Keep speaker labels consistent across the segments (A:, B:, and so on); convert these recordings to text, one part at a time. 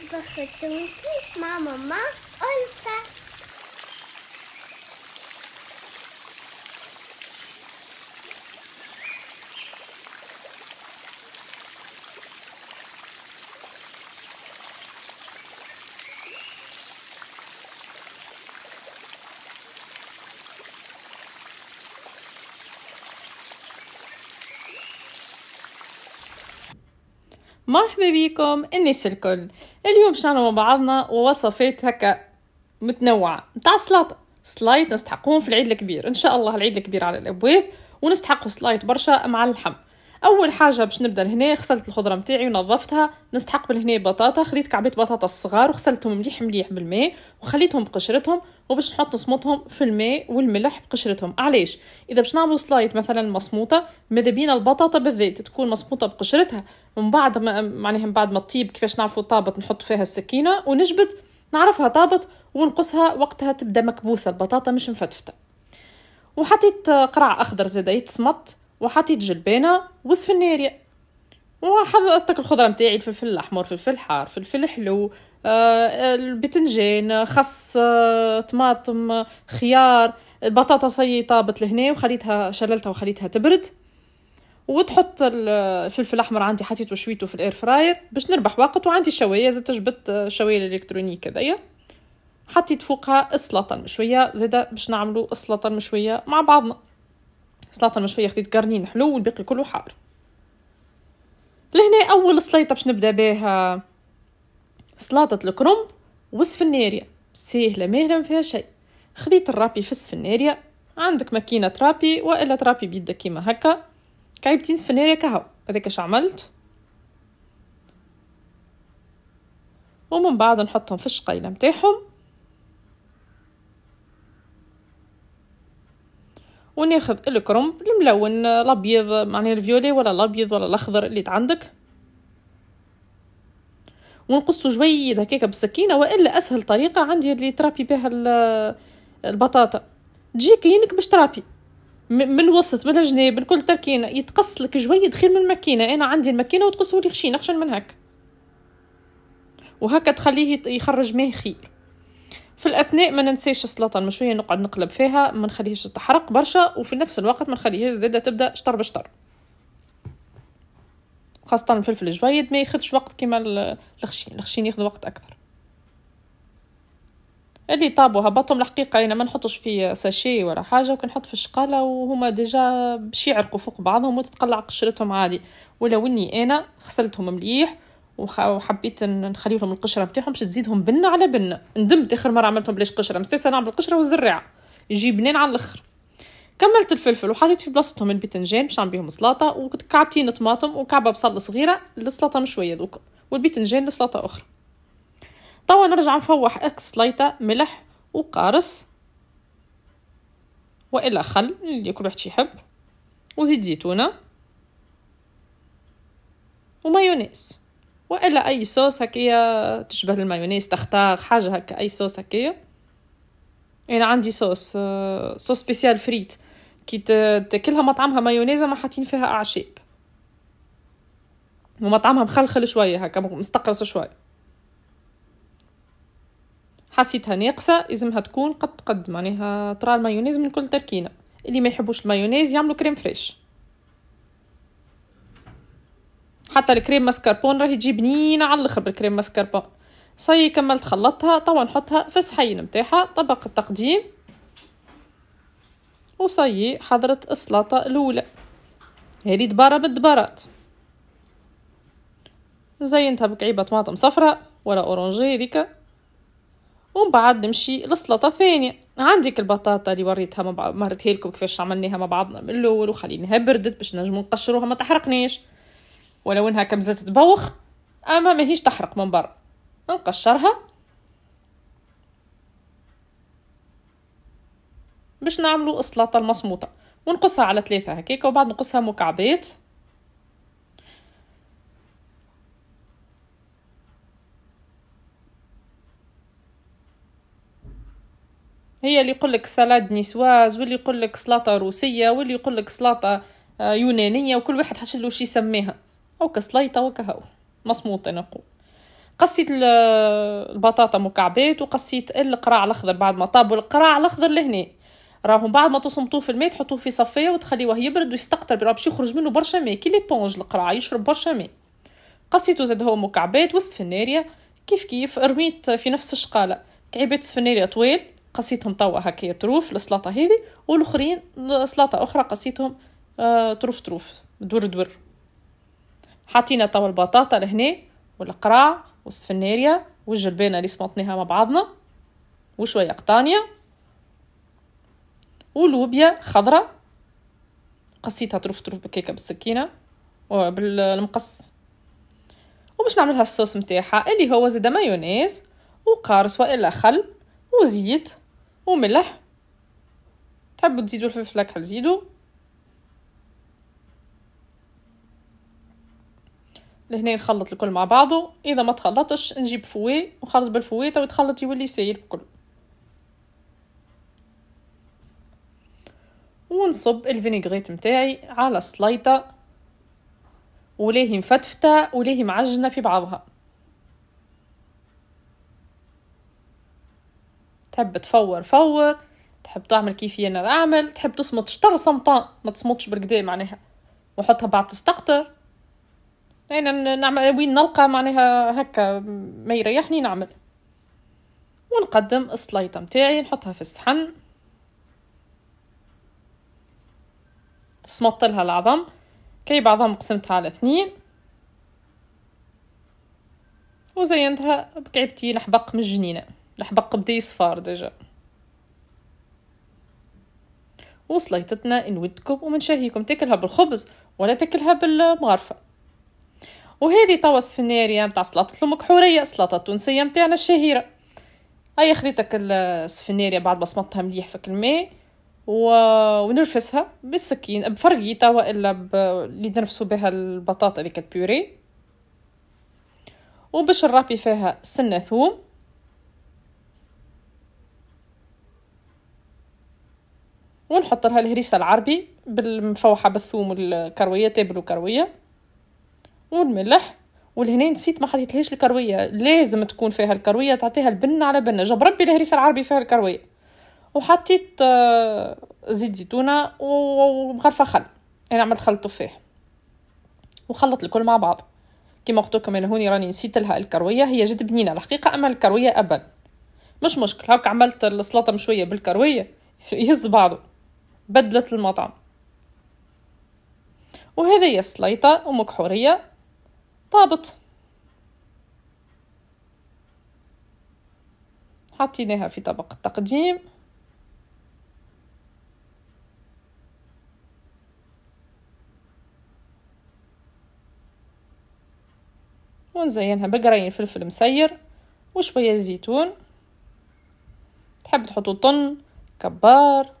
A: Wychodzący, mama, ma, Olka. مرحبا بيكم الناس الكل اليوم شنو مع بعضنا ووصفات هكا متنوعة متاع سلاطة سلايت نستحقون في العيد الكبير ان شاء الله العيد الكبير على الابواب ونستحقوا سلايت برشا مع اللحم اول حاجه باش نبدا لهنا غسلت الخضره نتاعي ونظفتها نستحق بالهنا بطاطا خديت كعبات بطاطا الصغار وغسلتهم مليح مليح بالماء وخليتهم بقشرتهم وباش نحط نصمتهم في الماء والملح بقشرتهم علاش اذا باش نعمل سلايد مثلا مصموطه ماذا بينا البطاطا بالذات تكون مصموطه بقشرتها من بعد ما معناها من بعد ما تطيب كيفاش نعرفوا طابت نحط فيها السكينه ونجبد نعرفها طابت ونقصها وقتها تبدا مكبوسه البطاطا مش مفتفته وحطيت قرع اخضر زاد يتسمط وحطيت جلبانه وصف الناريه وحطيت الخضره متاعي الفلفل الاحمر فلفل الحار فلفل الحلو آه، البتنجان خس آه، طماطم خيار البطاطا طابت لهنا وخليتها شللتها وخليتها تبرد وتحط الفلفل الاحمر عندي حطيته شويته في الاير فراير باش نربح وقت وعندي شوية زدت جبت الشوايه آه، الالكترونيه كذايا حطيت فوقها السلطه المشويه زاده باش نعملو السلطه المشويه مع بعضنا السلطه مشويه خديت قرنين حلو والباقي كله حار لهنا اول سليطه باش نبدا بها سلطه الكرنب والسفناريه سهله مهلا ما فيها شيء خديت الرابي في السفناريه عندك ماكينه رابي والا ترابي بيدك كيما هكا كعيبتين سفناريه كهو هذاك اش عملت ومن بعد نحطهم في الشقيله نتاعهم وناخذ الكرنب الملون الابيض معناه الفيولي ولا الابيض ولا الاخضر اللي عندك ونقصه جويد هكاك بالسكينه والا اسهل طريقه عندي اللي ترابي بها البطاطا تجي كينك باش ترابي من وسط من الجناب من كل تركينه يتقص لك جويد خير من الماكينه انا عندي الماكينه وتقصه لي خشين اخشن من هك وهكا تخليه يخرج ماء خير في الاثناء ما ننساش السلطه المشويه نقعد نقلب فيها ما نخليهاش تتحرق برشا وفي نفس الوقت ما نخليهاش زاده تبدا شطر بشطر خاصه الفلفل الجويد ما ياخذش وقت كيما الخشين الخشين ياخذ وقت اكثر اللي طابوا هبطهم الحقيقة أنا ما نحطش في ساشي ولا حاجة وكنحط في الشقالة وهما ديجا باش يعرقوا فوق بعضهم وتتقلع قشرتهم عادي ولو إني أنا غسلتهم مليح وحبيت نخلي لهم القشره نتاعهم باش تزيدهم بنه على بنه ندمت اخر مره عملتهم بلاش قشره مستاسه نعمل القشره والزراعه يجي بنين على الاخر كملت الفلفل وحطيت في بلاصتهم الباذنجان باش نعمل بهم سلطه وكعبتين طماطم وكعبه بصل صغيره للسلطه مشويه دوك والباذنجان لسلطه اخرى توا نرجع نفوح اكس سلايطه ملح وقارص والا خل اللي كل واحد يحب وزيت زيتونه ومايونيز والا اي صوص هكايا تشبه المايونيز تختار حاجه هكا اي صوص هكايا انا عندي صوص آه، صوص سبيسيال فريت كي تاكلها مطعمها مايونيز ما حاطين فيها اعشاب ومطعمها مخلخل شويه هكا مستقرص شويه حسيتها ناقصه لازمها تكون قد قد معناها ترى المايونيز من كل تركينه اللي ما يحبوش المايونيز يعملوا كريم فريش حتى الكريم ماسكربون راهي تجي بنينه على الاخر بالكريم ماسكربون صاي كملت خلطتها توا نحطها في الصحين نتاعها طبق التقديم وصاي حضرت السلطه الاولى هذه دبارة بالدبارات زينتها بكعيبة طماطم صفراء ولا أورانجي هذيك ومن بعد نمشي للسلطة الثانية عندك البطاطا اللي وريتها مع بعض مرتها لكم كيفاش عملناها مع بعضنا من الأول وخليناها بردت باش نجمو نقشروها ما تحرقنيش ولو انها كبزة تبوخ اما هيش تحرق من برا نقشرها باش نعملو السلطة المصموطة ونقصها على ثلاثة هكاك وبعد نقصها مكعبات هي اللي يقولك سلاد نيسواز واللي يقولك سلطة روسية واللي يقولك سلطة آه، يونانية وكل واحد حشد له شي يسميها أو كسليطة وكهو مصموط نقول قصيت البطاطا مكعبات وقصيت القراع الاخضر بعد ما طاب القراع الاخضر لهنا راهم بعد ما تصمطوه في الماء تحطوه في صفيه وتخليوه يبرد ويستقطر باش يخرج منه برشا ماء كي بونج القراع يشرب برشا ماء قصيتو زاد هو مكعبات والسفناريا كيف كيف رميت في نفس الشقالة كعبات سفناريا طويل قصيتهم توا هكا تروف السلطة هذه والأخرين سلطة أخرى قصيتهم آه تروف تروف دور دور حطينا توا البطاطا لهنا والقراع والسفناريا والجلبانة اللي سمطناها مع بعضنا وشوية قطانية ولوبيا خضرة قصيتها طرف طرف بكيكة بالسكينة وبالمقص وباش نعملها الصوص نتاعها اللي هو زيدا مايونيز وقارص والا خل وزيت وملح تحبوا تزيدوا الفلفل اكحل زيدوا لهنا نخلط الكل مع بعضه اذا ما تخلطش نجيب فوي ونخلط بالفويته يتخلط يولي سايل الكل ونصب الفينيغريت متاعي على سلايطه ولاهي مفتفته ولاهي معجنه في بعضها تحب تفور فور تحب تعمل كيفية انا نعمل تحب تصمت شطر سمطان ما تصمتش بالقدام معناها وحطها بعد تستقطر أنا إيه، نعمل وين نلقى معناها هكا ما يريحني نعمل ونقدم السلايطة متاعي نحطها في الصحن سمطلها العظم كي عظم قسمتها على اثنين وزينتها بكعبتي لحبق من الجنينة لحبق بدي يصفار ديجا وسليطتنا نودكم ومنشهيكم تاكلها بالخبز ولا تاكلها بالمغرفه وهذه توصف سفناريا متاع سلطة المكحورية سلطة التونسية متاعنا الشهيرة أي خليتك السفناريا بعد بصمتها مليح في الماء و... ونرفسها بالسكين بفرقيطة وإلا ب... اللي نرفسوا بها البطاطا ذيك البيوري وباش نرابي فيها سنة ثوم ونحط لها الهريسة العربي بالمفوحة بالثوم والكروية تابل وكروية والملح والهنا نسيت ما حطيتلهاش الكرويه لازم تكون فيها الكرويه تعطيها البن على بنه جاب ربي الهريسه العربي فيها الكرويه وحطيت آه، زيت زيتونه ومغرفه خل انا عملت خل فيه وخلط الكل مع بعض كما قلت لكم انا هوني راني نسيت لها الكرويه هي جد بنينه الحقيقه اما الكرويه ابدا مش مشكل هاك عملت السلطه مشويه بالكرويه يهز بعضه بدلت المطعم وهذه هي السليطه ومكحوريه ضابط حطيناها في طبق التقديم ونزينها بقرين فلفل مسير وشويه زيتون تحب تحطو طن كبار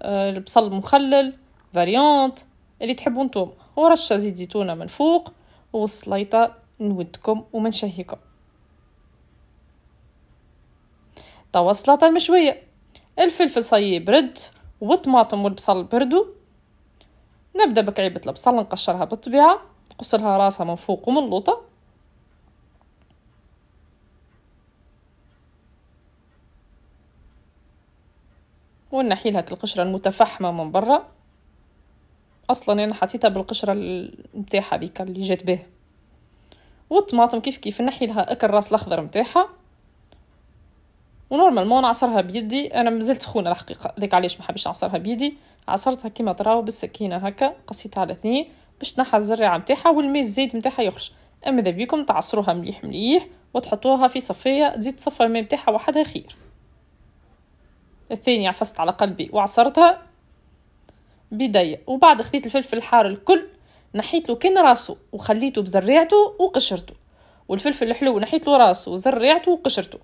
A: آه، البصل مخلل فاريونت اللي تحبو نتوما ورشه زيت زيتونه من فوق والسليطة نودكم وما نشهيكم توا المشوية الفلفل صي برد والطماطم والبصل بردو نبدا بكعيبة البصل نقشرها بالطبيعة نقصلها راسها من فوق ومن اللوطة ونحيلها القشرة المتفحمة من برا اصلا انا حطيتها بالقشره نتاعها بيك اللي جات به والطماطم كيف كيف نحي لها اكل الراس الاخضر نتاعها ونورمالمون نعصرها بيدي انا مازلت خونه الحقيقه ذاك علاش ما حبيتش نعصرها بيدي عصرتها كيما تراو بالسكينه هكا قصيتها على اثنين باش تنحى الزريعه نتاعها والماء الزيت نتاعها يخرج اما ذا بيكم تعصروها مليح مليح وتحطوها في صفيه تزيد تصفى الماء نتاعها وحدها خير الثانية عفست على قلبي وعصرتها بداية وبعد خديت الفلفل الحار الكل نحيت له كان راسه وخليته بزريعته وقشرته والفلفل الحلو نحيت له راسه وزريعته وقشرته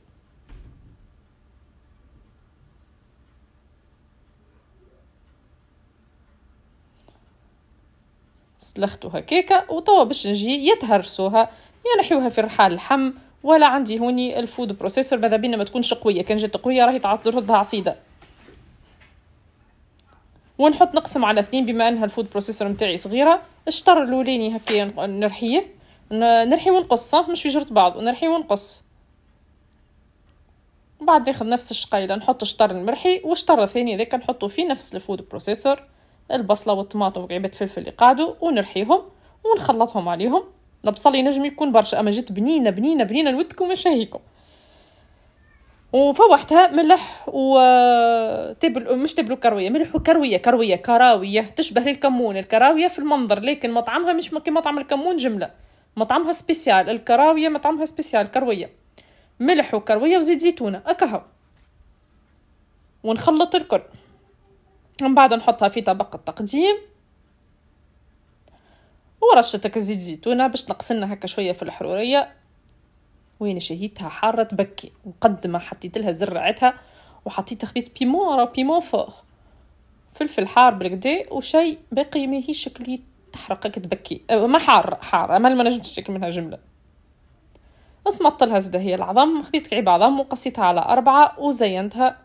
A: سلختو هكاكا وتوا باش نجي يتهرسوها يا نحيوها في رحال الحم ولا عندي هوني الفود بروسيسور ماذا بينا ما تكونش قويه كان جات قويه راهي تعطل ردها عصيده ونحط نقسم على اثنين بما انها الفود بروسيسور نتاعي صغيره الشطر الاولاني هكا نرحيه نرحي ونقص مش في جرت بعض نرحي ونقص بعد ناخذ نفس الشقيلة نحط الشطر المرحي والشطر الثاني هذاك نحطو في نفس الفود بروسيسور البصلة والطماطم وقعبة الفلفل اللي قعدوا ونرحيهم ونخلطهم عليهم البصل ينجم يكون برشا اما جات بنينه بنينه بنينه نودكم مشاهيكم وفوحتها ملح و آه، تبل مش تبلو كرويه ملح وكرويه كرويه كراويه تشبه للكمون الكراويه في المنظر لكن مطعمها مش كي مطعم الكمون جمله مطعمها سبيسيال الكراويه مطعمها سبيسيال كرويه ملح وكرويه وزيت زيتونه اكهو ونخلط الكل من بعد نحطها في طبق التقديم ورشتك الزيت زيتونه باش تنقص لنا هكا شويه في الحروريه وين شهيتها حاره تبكي وقد ما حطيت لها زرعتها وحطيت خديت بيمون راه بيمون فوق فلفل حار بالكدا وشاي باقي ماهيش شكل تحرقك تبكي أه، ما حار حار ما ما نجمتش تشكل منها جمله صمطت لها زده هي العظم خديت كعيب عظم وقصيتها على أربعة وزينتها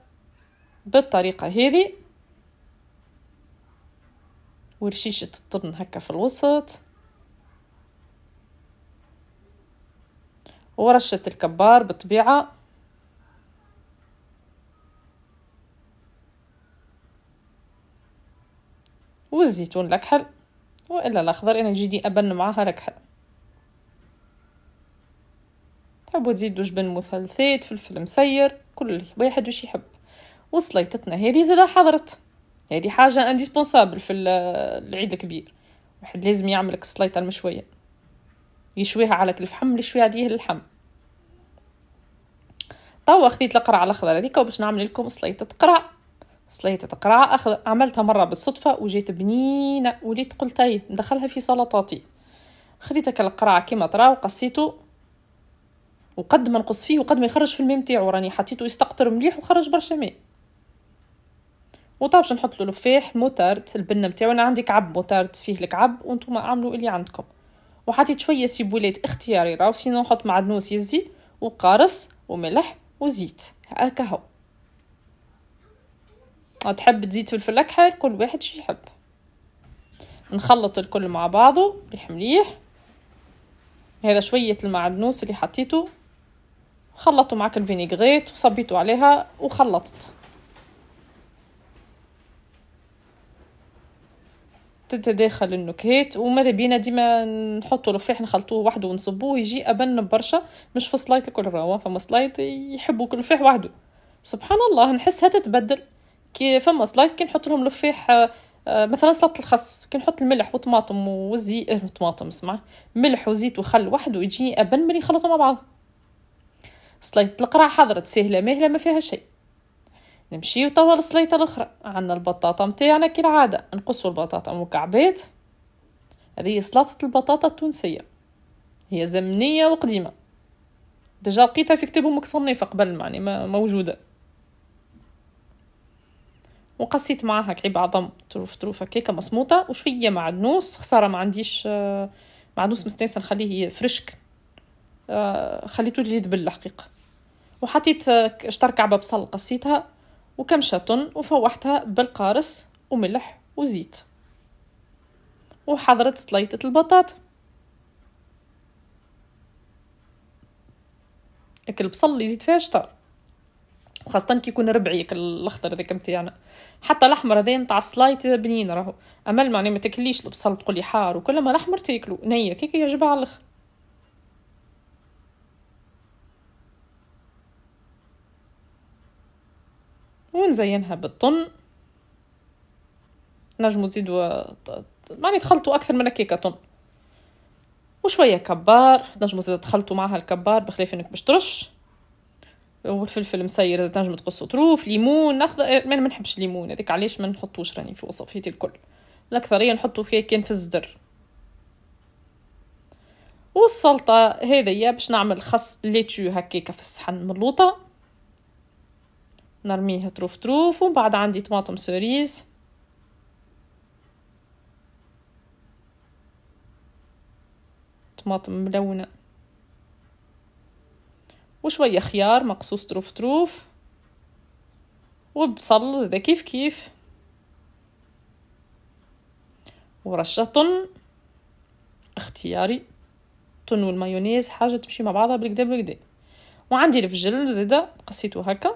A: بالطريقة هذه ورشيشة الطن هكا في الوسط ورشة الكبار بالطبيعة والزيتون الأكحل وإلا الأخضر أنا جيدي أبن معاها الأكحل تحبوا تزيدوا جبن مثلثات فلفل مسير كل واحد وش يحب وسليطتنا هذه زادا حضرت هذه حاجة انديسبونسابل في العيد الكبير واحد لازم يعملك السليطة المشوية يشويها على كل فحم اللي شوي عليه اللحم توا خديت القرعه الاخضر هذيك وباش نعمل لكم سليطه قرع سليطه قرع أخذ... عملتها مره بالصدفه وجات بنينه وليت قلت هي ندخلها في سلطاتي خديت هكا القرع كيما طرا وقصيته وقد ما نقص فيه وقد ما يخرج في الماء نتاعو راني حطيته يستقطر مليح وخرج برشا ماء وطابش نحط له لفاح موتارت البنه نتاعو انا عندي كعب موتارت فيه الكعب وانتم اعملوا اللي عندكم وحطيت شويه سيبولات اختياري راهو سينو نحط معدنوس يزي وقارص وملح وزيت هكا هو أه، تحب تزيد فلفل اكحل كل واحد شي يحب نخلط الكل مع بعضه مليح مليح هذا شويه المعدنوس اللي حطيته خلطته معك الفينيغريت وصبيته عليها وخلطت تتداخل النكهات وماذا بينا ديما نحطوا لفاح نخلطوه وحده ونصبوه يجي ابن برشا مش في سلايط الكل راهو فما سلايت يحبوا كل لفاح وحده سبحان الله نحسها تتبدل كي فما سلايت كي نحط لهم لفيح آه، آه، مثلا سلطة الخس كي نحط الملح وطماطم والزي اه طماطم اسمع ملح وزيت وخل وحده يجي ابن ملي يخلطوا مع بعض سلايت القرع حضرت سهلة ماهلة ما فيها شيء نمشي توا السليطه الأخرى عندنا البطاطا متاعنا كالعادة نقصو البطاطا مكعبات هذه سلطة البطاطا التونسية هي زمنية وقديمة ديجا لقيتها في كتاب أمك صنيفة قبل يعني موجودة وقصيت معاها كعيب عظم تروف تروف هكاك مصموطه وشويه معدنوس خساره ما عنديش معدنوس مستانس نخليه فرشك آه، خليته لي يذبل الحقيقه وحطيت آه، شطر كعبه بصل قصيتها وكمشة وفوحتها بالقارص وملح وزيت وحضرت سلايطة البطاط اكل البصل اللي يزيد فيها شطر وخاصة كي يكون ربعي الاخضر هذاك نتاعنا حتى الاحمر هذا نتاع السلايط بنين راهو اما معني ما تاكليش البصل تقولي حار وكل ما الاحمر تاكلو نية كيك يعجبها على الاخر ونزينها بالطن نجمو تزيدو معني تخلطو اكثر من كيكه طن وشويه كبار نجمو زاد تخلطو معها الكبار بخلاف انك باش ترش والفلفل مسير تنجم تقصو طروف ليمون اخضر آه، ما نحبش الليمون هذيك علاش ما نحطوش راني في وصفاتي الكل الاكثريه نحطو فيها كان في الزدر والسلطه هذه باش نعمل خس ليتو هكاك في الصحن ملوطه نرميها طروف طروف ومن بعد عندي طماطم سوريس طماطم ملونة وشوية خيار مقصوص طروف طروف وبصل زي كيف كيف ورشة طن اختياري طن والمايونيز حاجة تمشي مع بعضها بالكدا بالكدا وعندي الفجل زيدا قصيته هكا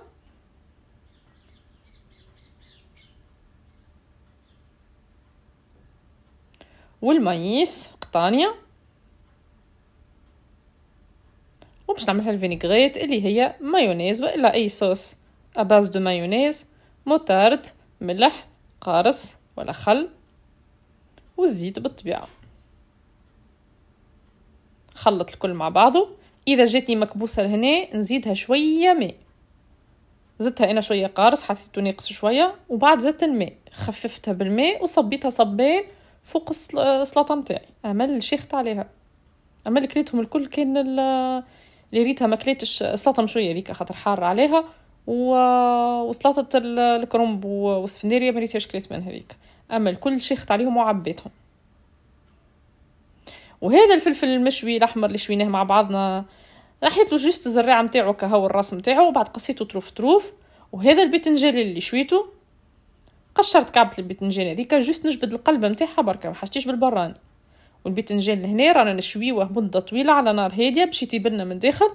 A: والمايس قطانيه وباش نعملها الفينيغريت اللي هي مايونيز والا اي صوص اباز دو مايونيز موتارد ملح قارص ولا خل والزيت بالطبيعه خلط الكل مع بعضه اذا جاتني مكبوسه لهنا نزيدها شويه ماء زدتها انا شويه قارص حسيتو ناقص شويه وبعد زدت الماء خففتها بالماء وصبيتها صبين فوق السلطه نتاعي عمل شيخت عليها عمل كليتهم الكل كان اللي ريتها ما كليتش سلطه مشويه ليك خاطر حار عليها و... وسلطه الكرنب والسفنديريه ما ريتهاش كليت من هذيك اما الكل شيخت عليهم وعبيتهم وهذا الفلفل المشوي الاحمر اللي شويناه مع بعضنا نحيت له جوست الزراعه نتاعو كهو الراس نتاعو وبعد قصيته طروف طروف وهذا الباذنجان اللي شويته قشرت كعبه البتنجان هذيك جوست نجبد القلب نتاعها بركا ما حشتيش بالبراني والبتنجان لهنا رانا نشويوه مده طويله على نار هاديه باش يطيبلنا من داخل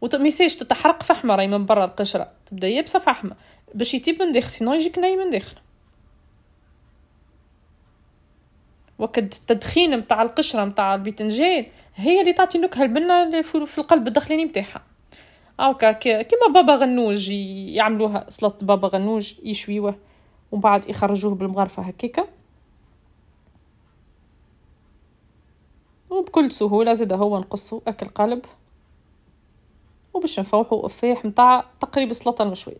A: وميساش تتحرق فحمه راهي من برا القشره تبدا يابسه فحمه باش يتيب من داخل سينو يجيك ناي من داخل وقت التدخين متاع القشره متاع البتنجان هي اللي تعطي نكهه البنه في القلب الداخلاني متاعها هاكا كيما بابا غنوج يعملوها سلطه بابا غنوج يشويوه ومن بعد يخرجوه بالمغرفه هكاكا وبكل سهوله زاد هو نقصو اكل قلب وباش نفوحو افاح متاع تقريبا سلطه مشويه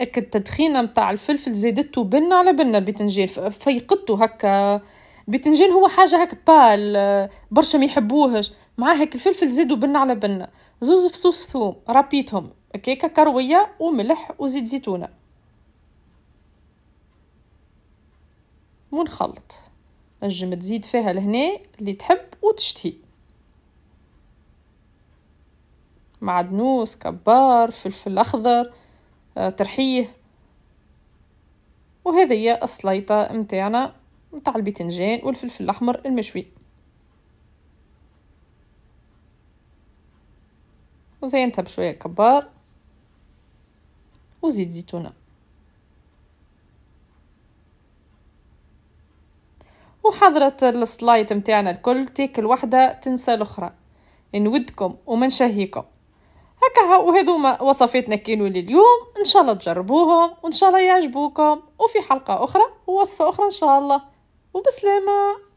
A: اكد التدخينة متاع الفلفل زادته بنة على بنة البتنجيل فيقدته هكا بتنجيل هو حاجة هكا بال برشا ما يحبوهش مع هيك الفلفل زيدو بن على بن زوز فصوص ثوم رابيتهم كيكه كرويه وملح وزيت زيتونه ونخلط نجم تزيد فيها لهنا اللي تحب وتشتهي معدنوس كبار فلفل اخضر آه، ترحيه وهذه هي السليطه نتاعنا نتاع الباذنجان والفلفل الاحمر المشوي وزينتها بشويه كبار وزيت زيتونه وحضرت السلايط متاعنا الكل تاكل وحده تنسى الاخرى نودكم ومنشهيكم هكا ما وصفاتنا كانوا لليوم ان شاء الله تجربوهم وان شاء الله يعجبوكم وفي حلقه اخرى ووصفه اخرى ان شاء الله وبسلامه